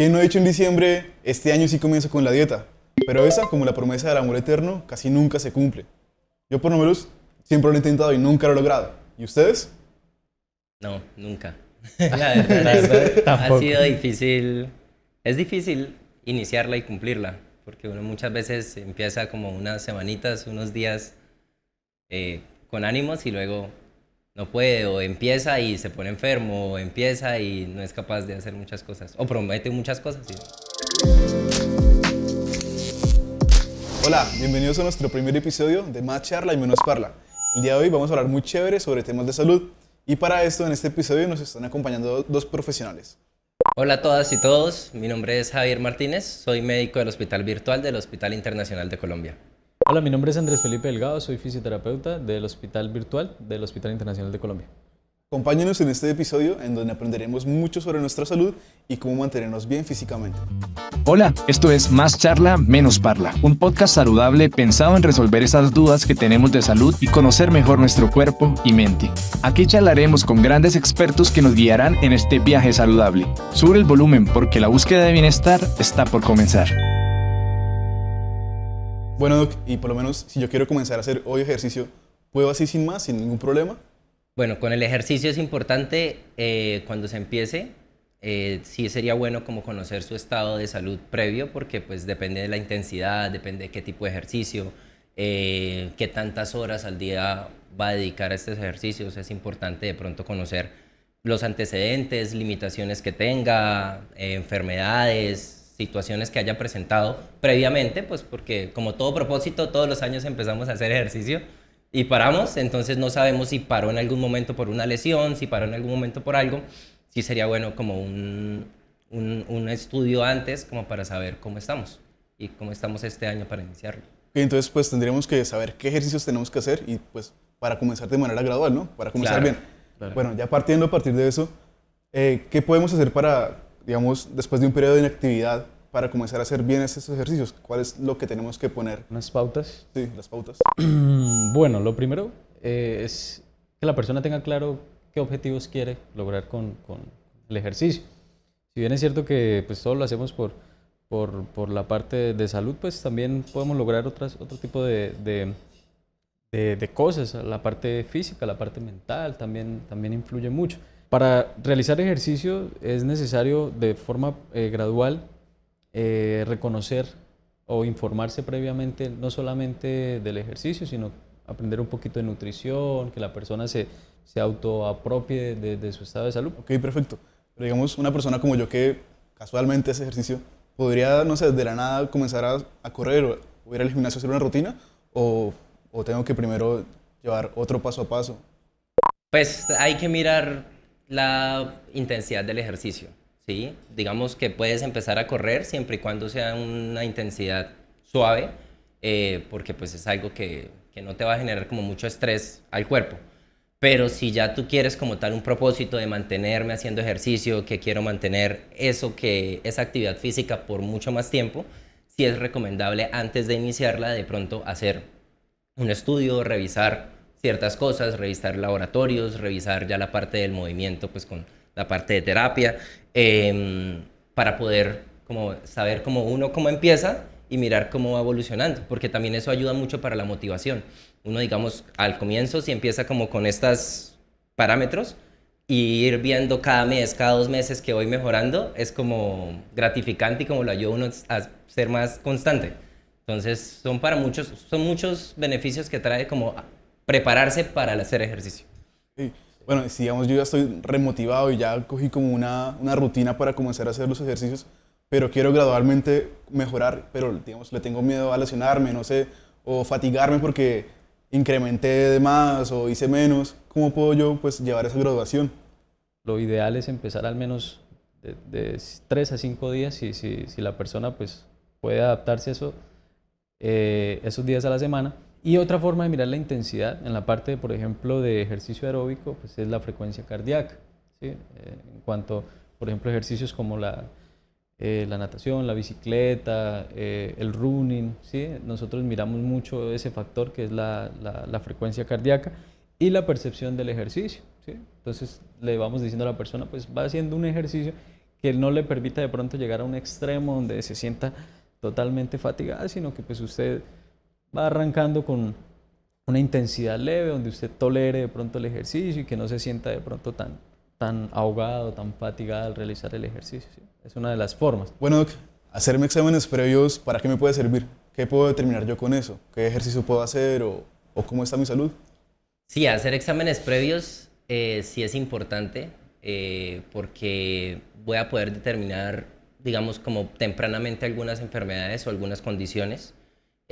Que no he hecho en diciembre, este año sí comienzo con la dieta? Pero esa, como la promesa del amor eterno, casi nunca se cumple. Yo por lo menos siempre lo he intentado y nunca lo he logrado. ¿Y ustedes? No, nunca. ha sido difícil. Es difícil iniciarla y cumplirla, porque uno muchas veces empieza como unas semanitas, unos días eh, con ánimos y luego no puede, o empieza y se pone enfermo, o empieza y no es capaz de hacer muchas cosas, o promete muchas cosas. Hola, bienvenidos a nuestro primer episodio de Más Charla y Menos Parla. El día de hoy vamos a hablar muy chévere sobre temas de salud, y para esto en este episodio nos están acompañando dos profesionales. Hola a todas y todos, mi nombre es Javier Martínez, soy médico del Hospital Virtual del Hospital Internacional de Colombia. Hola, mi nombre es Andrés Felipe Delgado, soy fisioterapeuta del Hospital Virtual del Hospital Internacional de Colombia. Acompáñenos en este episodio en donde aprenderemos mucho sobre nuestra salud y cómo mantenernos bien físicamente. Hola, esto es Más Charla, Menos Parla, un podcast saludable pensado en resolver esas dudas que tenemos de salud y conocer mejor nuestro cuerpo y mente. Aquí charlaremos con grandes expertos que nos guiarán en este viaje saludable. Sube el volumen porque la búsqueda de bienestar está por comenzar bueno, Doc, y por lo menos si yo quiero comenzar a hacer hoy ejercicio, ¿puedo así sin más, sin ningún problema? Bueno, con el ejercicio es importante eh, cuando se empiece. Eh, sí sería bueno como conocer su estado de salud previo porque pues depende de la intensidad, depende de qué tipo de ejercicio, eh, qué tantas horas al día va a dedicar a estos ejercicios. Es importante de pronto conocer los antecedentes, limitaciones que tenga, enfermedades, situaciones que haya presentado previamente, pues porque como todo propósito, todos los años empezamos a hacer ejercicio y paramos, entonces no sabemos si paró en algún momento por una lesión, si paró en algún momento por algo, si sería bueno como un, estudio antes como para saber cómo estamos y cómo estamos este año para iniciarlo. Entonces pues tendríamos que saber qué ejercicios tenemos que hacer y pues para comenzar de manera gradual, ¿no? Para comenzar bien. Bueno, ya partiendo a partir de eso, eh, ¿qué podemos hacer para digamos, después de un periodo de inactividad para comenzar a hacer bien esos ejercicios? ¿Cuál es lo que tenemos que poner? ¿Unas pautas? Sí, las pautas. bueno, lo primero eh, es que la persona tenga claro qué objetivos quiere lograr con, con, el ejercicio. Si bien es cierto que pues todo lo hacemos por, por, por la parte de salud, pues también podemos lograr otras, otro tipo de, de, de, de cosas. La parte física, la parte mental también, también influye mucho. Para realizar ejercicio es necesario de forma eh, gradual eh, reconocer o informarse previamente no solamente del ejercicio, sino aprender un poquito de nutrición, que la persona se, se autoapropie de, su estado de salud. Ok, perfecto. Pero digamos, una persona como yo que casualmente hace ejercicio, ¿podría, no sé, de la nada comenzar a, correr o, ir al gimnasio a hacer una rutina? O, ¿O tengo que primero llevar otro paso a paso? Pues hay que mirar la intensidad del ejercicio, ¿sí? Digamos que puedes empezar a correr siempre y cuando sea una intensidad suave, eh, porque pues es algo que, no te va a generar como mucho estrés al cuerpo. Pero si ya tú quieres como tal un propósito de mantenerme haciendo ejercicio, que quiero mantener eso que esa actividad física por mucho más tiempo, sí es recomendable antes de iniciarla de pronto hacer un estudio, revisar ciertas cosas, revisar laboratorios, revisar ya la parte del movimiento, pues con la parte de terapia, em, para poder como saber cómo uno cómo empieza y mirar cómo va evolucionando, porque también eso ayuda mucho para la motivación. Uno, digamos, al comienzo, si empieza como con estos parámetros y ir viendo cada mes, cada dos meses que voy mejorando, es como gratificante y como lo ayuda uno a ser más constante. Entonces, son para muchos, son muchos beneficios que trae como prepararse para hacer ejercicio. Bueno, digamos, yo ya estoy remotivado y ya cogí como una, rutina para comenzar a hacer los ejercicios, pero quiero gradualmente mejorar, pero digamos, le tengo miedo a lesionarme, no sé, o fatigarme porque incrementé de más o hice menos. ¿Cómo puedo yo pues llevar esa graduación? Lo ideal es empezar al menos de, tres 3 a 5 días y si, la persona pues puede adaptarse a eso, eh, esos días a la semana y otra forma de mirar la intensidad en la parte, por ejemplo, de ejercicio aeróbico, pues es la frecuencia cardíaca. ¿sí? Eh, en cuanto, por ejemplo, ejercicios como la, eh, la natación, la bicicleta, eh, el running, ¿sí? nosotros miramos mucho ese factor que es la, la, la frecuencia cardíaca y la percepción del ejercicio. ¿sí? Entonces le vamos diciendo a la persona, pues va haciendo un ejercicio que no le permita de pronto llegar a un extremo donde se sienta totalmente fatigada, sino que pues usted va arrancando con una intensidad leve donde usted tolere de pronto el ejercicio y que no se sienta de pronto tan, tan ahogado, tan fatigado al realizar el ejercicio. Es una de las formas. Bueno, hacerme exámenes previos, ¿para qué me puede servir? ¿Qué puedo determinar yo con eso? ¿Qué ejercicio puedo hacer o, cómo está mi salud? Sí, hacer exámenes previos eh, sí es importante eh, porque voy a poder determinar, digamos, como tempranamente algunas enfermedades o algunas condiciones.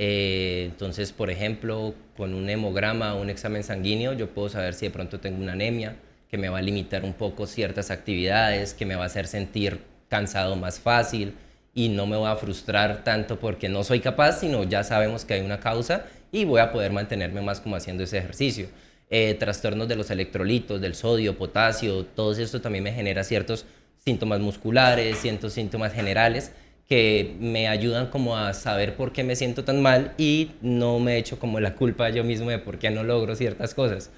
Eh, entonces, por ejemplo, con un hemograma o un examen sanguíneo, yo puedo saber si de pronto tengo una anemia, que me va a limitar un poco ciertas actividades, que me va a hacer sentir cansado más fácil y no me va a frustrar tanto porque no soy capaz, sino ya sabemos que hay una causa y voy a poder mantenerme más como haciendo ese ejercicio. Eh, trastornos de los electrolitos, del sodio, potasio, todo esto también me genera ciertos síntomas musculares, ciertos síntomas generales que me ayudan como a saber por qué me siento tan mal y no me echo como la culpa yo mismo de por qué no logro ciertas cosas.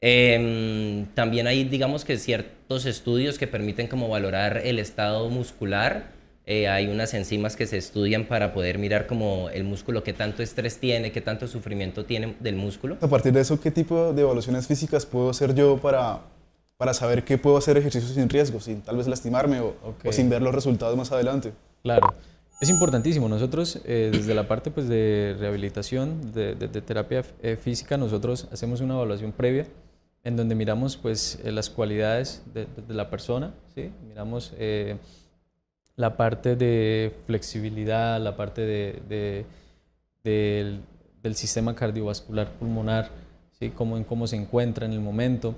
Em, también hay, digamos que ciertos estudios que permiten como valorar el estado muscular. Eh, hay unas enzimas que se estudian para poder mirar como el músculo, qué tanto estrés tiene, qué tanto sufrimiento tiene del músculo. A partir de eso, ¿qué tipo de evaluaciones físicas puedo hacer yo para, para saber qué puedo hacer ejercicios sin riesgo, sin tal vez lastimarme o sin ver los resultados más adelante? Claro. Es importantísimo. Nosotros, eh, desde la parte pues, de rehabilitación, de, terapia eh, física, nosotros hacemos una evaluación previa en donde miramos pues, eh, las cualidades de, la persona, ¿sí? miramos la parte de flexibilidad, la parte del, sistema cardiovascular pulmonar, ¿sí? cómo, en cómo se encuentra en el momento,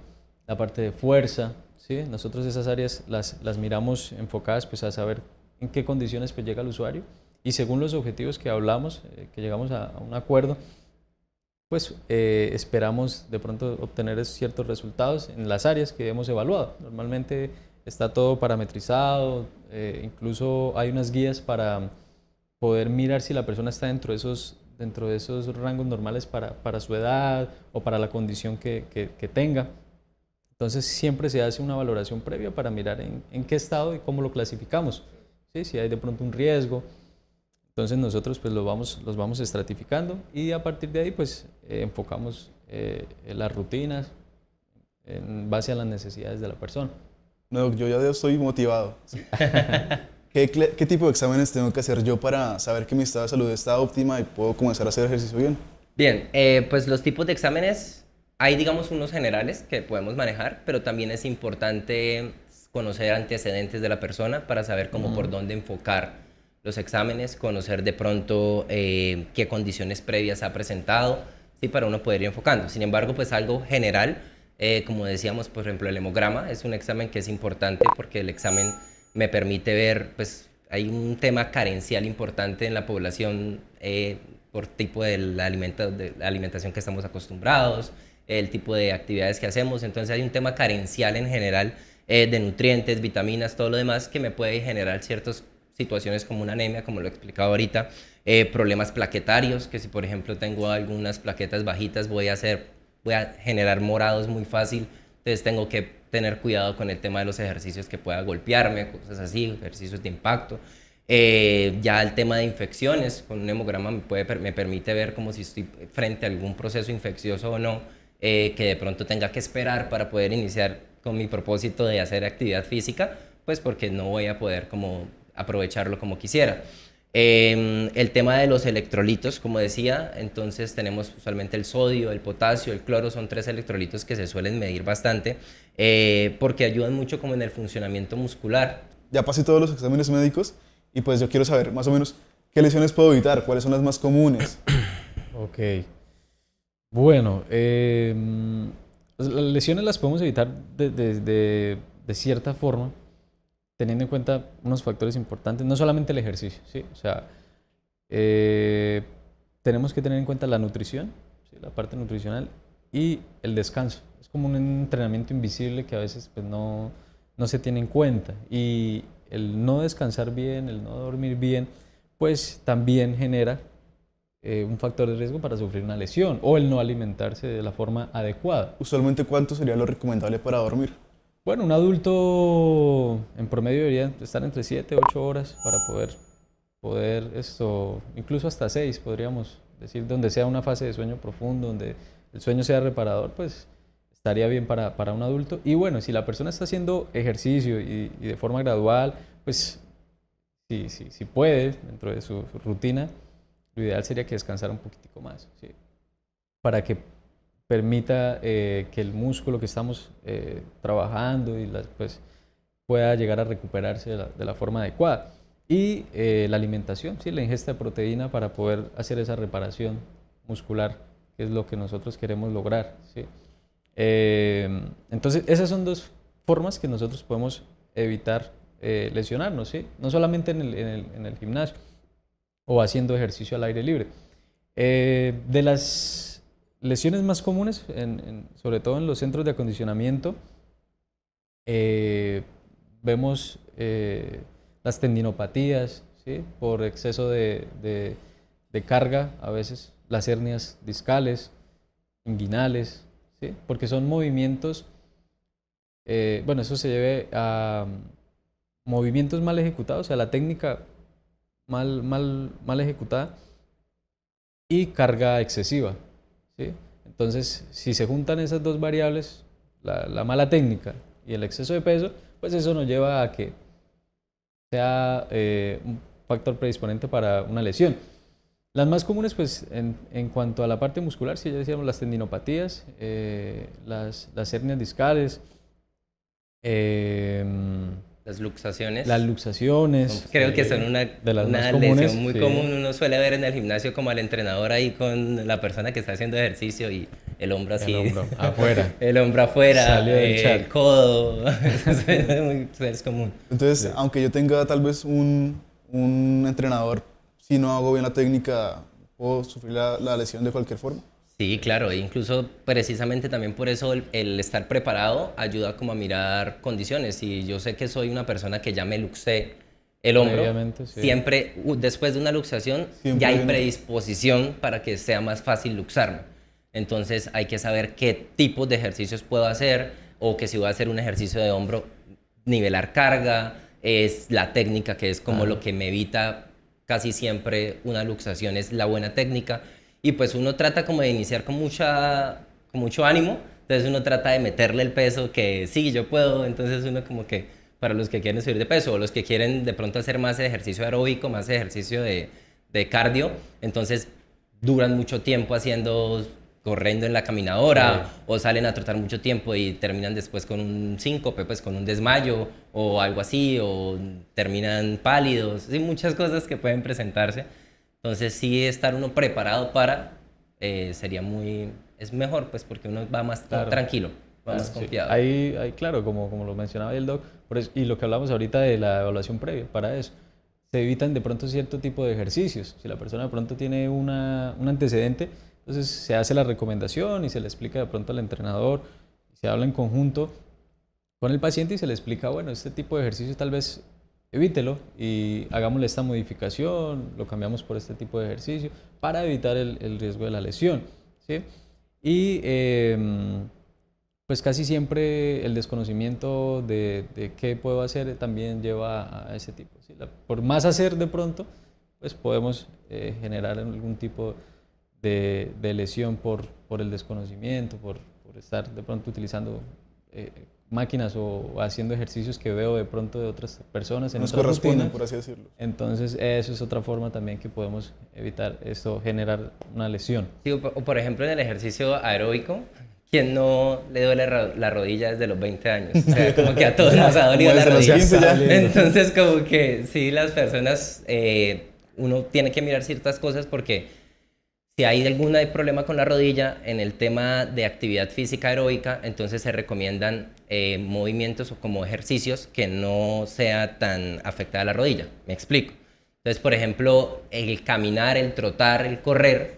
la parte de fuerza. ¿sí? Nosotros esas áreas las, las miramos enfocadas pues, a saber en qué condiciones pues, llega el usuario y según los objetivos que hablamos, eh, que llegamos a, un acuerdo, pues eh, esperamos de pronto obtener ciertos resultados en las áreas que hemos evaluado. Normalmente está todo parametrizado, eh, incluso hay unas guías para poder mirar si la persona está dentro de esos, dentro de esos rangos normales para, para su edad o para la condición que, que, tenga. Entonces siempre se hace una valoración previa para mirar en qué estado y cómo lo clasificamos. ¿sí? si hay de pronto un riesgo. Entonces nosotros pues los vamos, los vamos estratificando y a partir de ahí pues eh, enfocamos eh, las rutinas en base a las necesidades de la persona. No, yo ya estoy motivado. ¿Qué, tipo de exámenes tengo que hacer yo para saber que mi estado de salud está óptima y puedo comenzar a hacer ejercicio bien? Bien, eh, pues los tipos de exámenes, hay digamos unos generales que podemos manejar, pero también es importante conocer antecedentes de la persona para saber cómo por dónde enfocar los exámenes, conocer de pronto eh, qué condiciones previas ha presentado, y para uno poder ir enfocando. Sin embargo, pues algo general, eh, como decíamos, por ejemplo, el hemograma es un examen que es importante porque el examen me permite ver, pues hay un tema carencial importante en la población eh, por tipo de de la, alimentación que estamos acostumbrados, el tipo de actividades que hacemos, entonces hay un tema carencial en general eh, de nutrientes, vitaminas, todo lo demás que me puede generar ciertas situaciones como una anemia, como lo he explicado ahorita, eh, problemas plaquetarios, que si por ejemplo tengo algunas plaquetas bajitas voy a, hacer, voy a generar morados muy fácil, entonces tengo que tener cuidado con el tema de los ejercicios que pueda golpearme, cosas así, ejercicios de impacto. Eh, ya el tema de infecciones, con un hemograma me, puede, me permite ver como si estoy frente a algún proceso infeccioso o no, que de pronto tenga que esperar para poder iniciar con mi propósito de hacer actividad física, pues porque no voy a poder como aprovecharlo como quisiera. Em, el tema de los electrolitos, como decía, entonces tenemos usualmente el sodio, el potasio, el cloro, son tres electrolitos que se suelen medir bastante eh, porque ayudan mucho como en el funcionamiento muscular. Ya pasé todos los exámenes médicos y pues yo quiero saber más o menos qué lesiones puedo evitar, cuáles son las más comunes. ok. Bueno, em, las lesiones las podemos evitar de, cierta forma, teniendo en cuenta unos factores importantes, no solamente el ejercicio, ¿sí? O sea, eh, tenemos que tener en cuenta la nutrición, ¿sí? la parte nutricional y el descanso. Es como un entrenamiento invisible que a veces pues, no, no se tiene en cuenta. Y el no descansar bien, el no dormir bien, pues también genera eh, un factor de riesgo para sufrir una lesión o el no alimentarse de la forma adecuada. Usualmente, ¿cuánto sería lo recomendable para dormir? Bueno, un adulto en promedio debería estar entre 7, 8 horas para poder, poder esto, incluso hasta 6 podríamos decir, donde sea una fase de sueño profundo, donde el sueño sea reparador, pues estaría bien para, un adulto. Y bueno, si la persona está haciendo ejercicio y, de forma gradual, pues si, sí, sí, puede, dentro de su rutina, lo ideal sería que descansara un poquitico más, para que permita eh, que el músculo que estamos eh, trabajando y la, pues, pueda llegar a recuperarse de la, forma adecuada. Y eh, la alimentación, ¿sí? la ingesta de proteína para poder hacer esa reparación muscular, que es lo que nosotros queremos lograr. ¿sí? entonces, esas son dos formas que nosotros podemos evitar lesionarnos, ¿sí? no solamente en el, en el, en el gimnasio o haciendo ejercicio al aire libre. Eh, de las lesiones más comunes, sobre todo en los centros de acondicionamiento, eh, vemos eh, las tendinopatías por exceso de, carga, a veces las hernias discales, inguinales, porque son movimientos, bueno, eso se debe a mm, movimientos mal ejecutados, o sea, la técnica mal, mal, mal ejecutada y carga excesiva. Entonces, si se juntan esas dos variables, la, mala técnica y el exceso de peso, pues eso nos lleva a que sea eh, un factor predisponente para una lesión. Las más comunes, pues, en, cuanto a la parte muscular, si ya decíamos las tendinopatías, eh, las, las hernias discales, eh, las luxaciones. Las luxaciones. Creo que eh, son una, lesión muy común. Uno suele ver en el gimnasio como al entrenador ahí con la persona que está haciendo ejercicio y el hombro así. El hombro afuera. el hombro afuera, el codo. es, es común. Entonces, aunque yo tenga tal vez un, entrenador, si no hago bien la técnica, puedo sufrir la lesión de cualquier forma. Sí, claro, e incluso precisamente también por eso el, estar preparado ayuda como a mirar condiciones. Y yo sé que soy una persona que ya me luxé el hombro, sí. siempre después de una luxación ya hay predisposición para que sea más fácil luxarme. Entonces hay que saber qué tipos de ejercicios puedo hacer o que si voy a hacer un ejercicio de hombro, nivelar carga, es la técnica que es como lo que me evita casi siempre una luxación, es la buena técnica y pues uno trata como de iniciar con, mucha, con mucho ánimo, entonces uno trata de meterle el peso que sí, yo puedo, entonces uno como que para los que quieren subir de peso o los que quieren de pronto hacer más ejercicio aeróbico, más ejercicio de, cardio, entonces duran mucho tiempo haciendo corriendo en la caminadora o salen a trotar mucho tiempo y terminan después con un síncope, pues con un desmayo o algo así, o terminan pálidos, y muchas cosas que pueden presentarse. Entonces sí estar uno preparado para eh, sería muy... Es mejor pues porque uno va más tranquilo, va más ah, confiado. Ahí, ahí, claro, como, como lo mencionaba el doc, y lo que hablamos ahorita de la evaluación previa, para eso se evitan de pronto cierto tipo de ejercicios. Si la persona de pronto tiene una, un antecedente, entonces se hace la recomendación y se le explica de pronto al entrenador, se habla en conjunto con el paciente y se le explica, bueno, este tipo de ejercicios tal vez evítelo y hagámosle esta modificación, lo cambiamos por este tipo de ejercicio para evitar el, riesgo de la lesión. ¿sí? Y em, pues casi siempre el desconocimiento de, qué puedo hacer también lleva a ese tipo. por más hacer de pronto, pues podemos eh, generar algún tipo de, lesión por, por, el desconocimiento, por, estar de pronto utilizando... Eh, máquinas o haciendo ejercicios que veo de pronto de otras personas. En Nos corresponden, por así decirlo. Entonces, eso es otra forma también que podemos evitar esto, generar una lesión. Sí, o por ejemplo, en el ejercicio aeróbico, quien no le duele la rodilla desde los 20 años. O sea, como que a todos nos ha dolido la rodilla. Entonces, como que sí, las personas, eh, uno tiene que mirar ciertas cosas porque si hay algún problema con la rodilla en el tema de actividad física heroica, entonces se recomiendan eh, movimientos o como ejercicios que no sea tan afectada la rodilla. Me explico. Entonces, por ejemplo, el caminar, el trotar, el correr,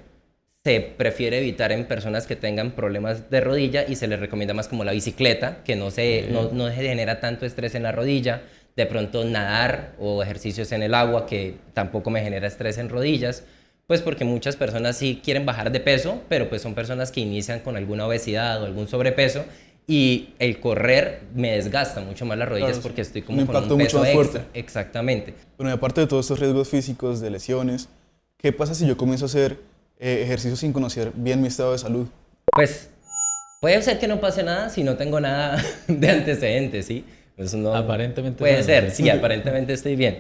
se prefiere evitar en personas que tengan problemas de rodilla y se les recomienda más como la bicicleta, que no no, no se genera tanto estrés en la rodilla. De pronto nadar o ejercicios en el agua, que tampoco me genera estrés en rodillas pues porque muchas personas sí quieren bajar de peso, pero pues son personas que inician con alguna obesidad o algún sobrepeso y el correr me desgasta mucho más las rodillas porque estoy como con un peso mucho más Fuerte. Exactamente. Bueno, y aparte de todos estos riesgos físicos de lesiones, ¿qué pasa si yo comienzo a hacer ejercicios eh, ejercicio sin conocer bien mi estado de salud? Pues puede ser que no pase nada si no tengo nada de antecedentes, ¿sí? Pues no, aparentemente. Puede ser, sí, aparentemente estoy bien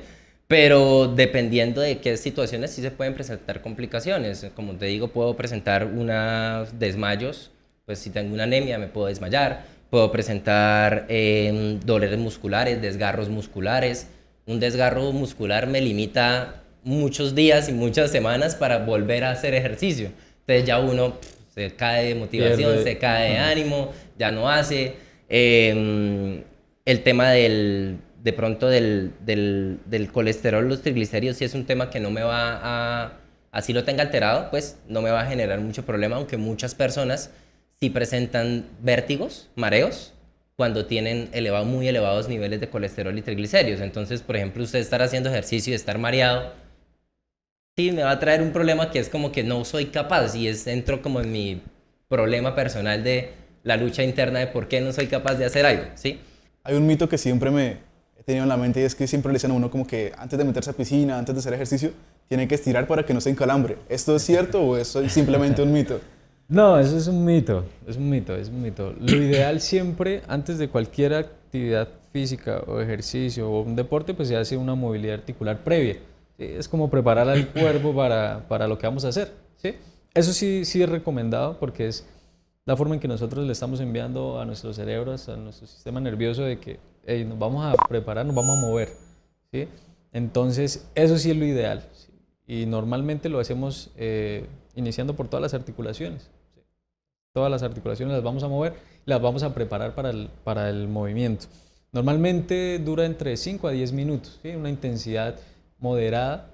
pero dependiendo de qué situaciones sí se pueden presentar complicaciones. Como te digo, puedo presentar unos desmayos, pues si tengo una anemia me puedo desmayar, puedo presentar em, dolores musculares, desgarros musculares. Un desgarro muscular me limita muchos días y muchas semanas para volver a hacer ejercicio. Entonces ya uno se cae de motivación, se cae de ánimo, ya no hace. Em, el tema del de pronto del, del, colesterol, los triglicéridos, si es un tema que no me va a, así lo tenga alterado, pues no me va a generar mucho problema, aunque muchas personas sí presentan vértigos, mareos, cuando tienen elevados, muy elevados niveles de colesterol y triglicéridos. Entonces, por ejemplo, usted estar haciendo ejercicio y estar mareado, sí me va a traer un problema que es como que no soy capaz y es, dentro como en mi problema personal de la lucha interna de por qué no soy capaz de hacer algo, ¿sí? Hay un mito que siempre me, tenido en la mente y es que siempre le dicen a uno como que antes de meterse a piscina, antes de hacer ejercicio, tiene que estirar para que no se encalambre. ¿Esto es cierto o es simplemente un mito? No, eso es un mito, es un mito, es un mito. Lo ideal siempre, antes de cualquier actividad física o ejercicio o un deporte, pues se hace una movilidad articular previa. Es como preparar al cuerpo para, para lo que vamos a hacer. ¿sí? Eso sí, sí es recomendado porque es la forma en que nosotros le estamos enviando a nuestros cerebros, a nuestro sistema nervioso, de que nos vamos a preparar, nos vamos a mover. Entonces, eso sí es lo ideal. Y normalmente lo hacemos eh, iniciando por todas las articulaciones. Todas las articulaciones las vamos a mover, las vamos a preparar para el, movimiento. Normalmente dura entre 5 a 10 minutos, una intensidad moderada,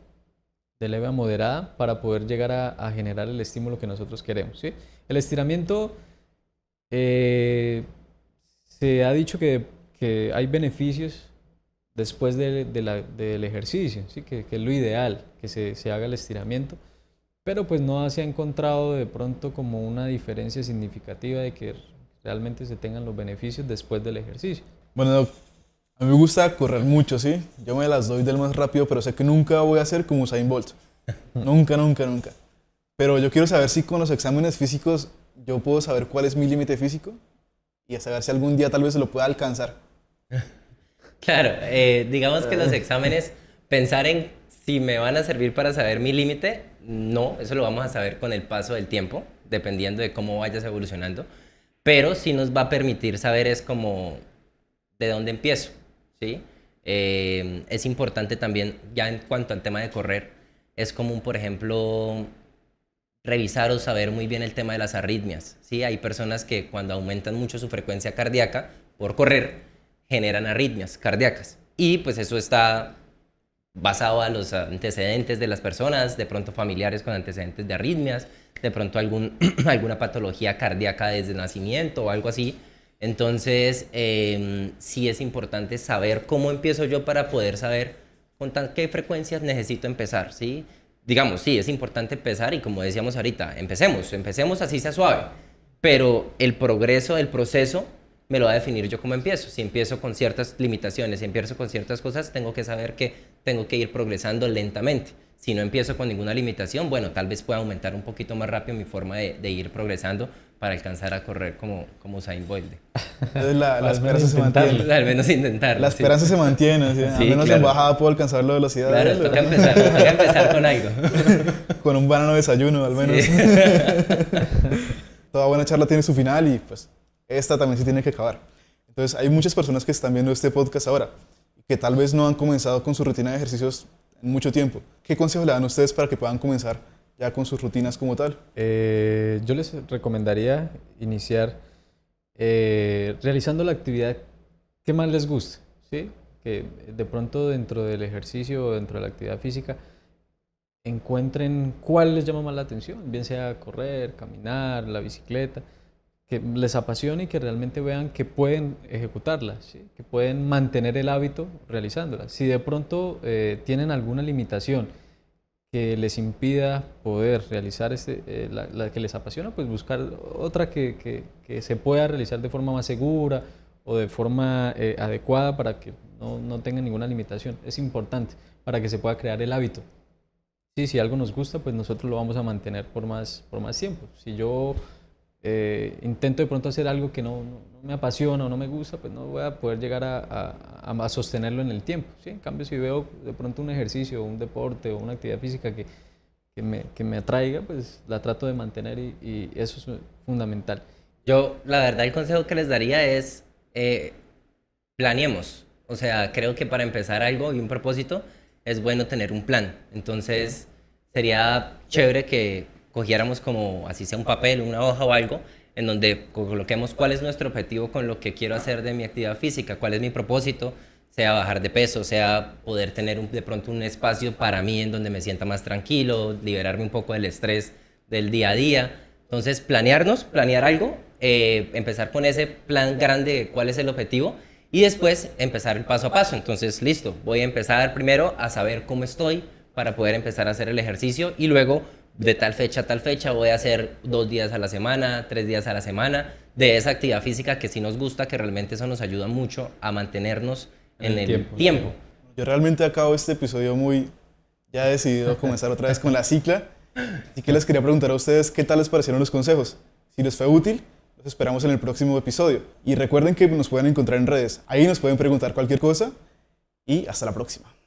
de leve a moderada, para poder llegar a, generar el estímulo que nosotros queremos. El estiramiento eh, se ha dicho que que hay beneficios después del ejercicio, ¿sí? que, que, es lo ideal, que se, se, haga el estiramiento, pero pues no se ha encontrado de pronto como una diferencia significativa de que realmente se tengan los beneficios después del ejercicio. Bueno, a mí me gusta correr mucho, ¿sí? Yo me las doy del más rápido, pero sé que nunca voy a ser como Usain Bolt. nunca, nunca, nunca. Pero yo quiero saber si con los exámenes físicos yo puedo saber cuál es mi límite físico y a saber si algún día tal vez se lo pueda alcanzar. Claro, eh, digamos que los ah. exámenes, pensar en si me van a servir para saber mi límite, no, eso lo vamos a saber con el paso del tiempo, dependiendo de cómo vayas evolucionando, pero sí nos va a permitir saber es como de dónde empiezo, ¿sí? Eh, es importante también, ya en cuanto al tema de correr, es común, por ejemplo, revisar o saber muy bien el tema de las arritmias, ¿sí? Hay personas que cuando aumentan mucho su frecuencia cardíaca por correr, generan arritmias cardíacas. Y pues eso está basado a los antecedentes de las personas, de pronto familiares con antecedentes de arritmias, de pronto algún, alguna patología cardíaca desde nacimiento o algo así. Entonces, em, sí es importante saber cómo empiezo yo para poder saber con qué frecuencias necesito empezar, ¿sí? Digamos, sí, es importante empezar y como decíamos ahorita, empecemos, empecemos así sea suave, pero el progreso del proceso me lo va a definir yo cómo empiezo. Si empiezo con ciertas limitaciones, si empiezo con ciertas cosas, tengo que saber que tengo que ir progresando lentamente. Si no empiezo con ninguna limitación, bueno, tal vez pueda aumentar un poquito más rápido mi forma de, ir progresando para alcanzar a correr como, como Usain Bolt. La, esperanza se mantiene. Al menos intentar. La esperanza se mantiene. al menos en bajada puedo alcanzar la velocidad. Claro, toca, empezar, toca empezar con algo. con un banano de desayuno, al menos. Toda buena charla tiene su final y pues esta también se tiene que acabar. Entonces, hay muchas personas que están viendo este podcast ahora, que tal vez no han comenzado con su rutina de ejercicios en mucho tiempo. ¿Qué consejo le dan a ustedes para que puedan comenzar ya con sus rutinas como tal? Eh, yo les recomendaría iniciar eh, realizando la actividad que más les guste, Que de pronto dentro del ejercicio dentro de la actividad física encuentren cuál les llama más la atención, bien sea correr, caminar, la bicicleta que les apasione y que realmente vean que pueden ejecutarla, que pueden mantener el hábito realizándola. Si de pronto eh, tienen alguna limitación que les impida poder realizar este, eh, la, que les apasiona, pues buscar otra que, que, que, se pueda realizar de forma más segura o de forma eh, adecuada para que no, no tengan ninguna limitación. Es importante para que se pueda crear el hábito. Sí, si algo nos gusta, pues nosotros lo vamos a mantener por más, por más tiempo. Si yo eh, intento de pronto hacer algo que no, me apasiona o no me gusta, pues no voy a poder llegar a, sostenerlo en el tiempo. ¿sí? En cambio, si veo de pronto un ejercicio, un deporte o una actividad física que, me, que me, atraiga, pues la trato de mantener y, eso es fundamental. Yo, la verdad, el consejo que les daría es eh, planeemos. O sea, creo que para empezar algo y un propósito es bueno tener un plan. Entonces, sería chévere que cogiéramos como, así sea un papel, una hoja o algo, en donde coloquemos cuál es nuestro objetivo con lo que quiero hacer de mi actividad física, cuál es mi propósito, sea bajar de peso, sea poder tener de pronto un espacio para mí en donde me sienta más tranquilo, liberarme un poco del estrés del día a día. Entonces, planearnos, planear algo, eh, empezar con ese plan grande cuál es el objetivo y después empezar el paso a paso. Entonces, listo, voy a empezar primero a saber cómo estoy para poder empezar a hacer el ejercicio y luego de tal fecha a tal fecha voy a hacer dos días a la semana, tres días a la semana, de esa actividad física que sí nos gusta, que realmente eso nos ayuda mucho a mantenernos en, el, tiempo. tiempo. Yo realmente acabo este episodio muy ya he decidido comenzar otra vez con la cicla, así que les quería preguntar a ustedes qué tal les parecieron los consejos. Si les fue útil, los esperamos en el próximo episodio. Y recuerden que nos pueden encontrar en redes, ahí nos pueden preguntar cualquier cosa y hasta la próxima.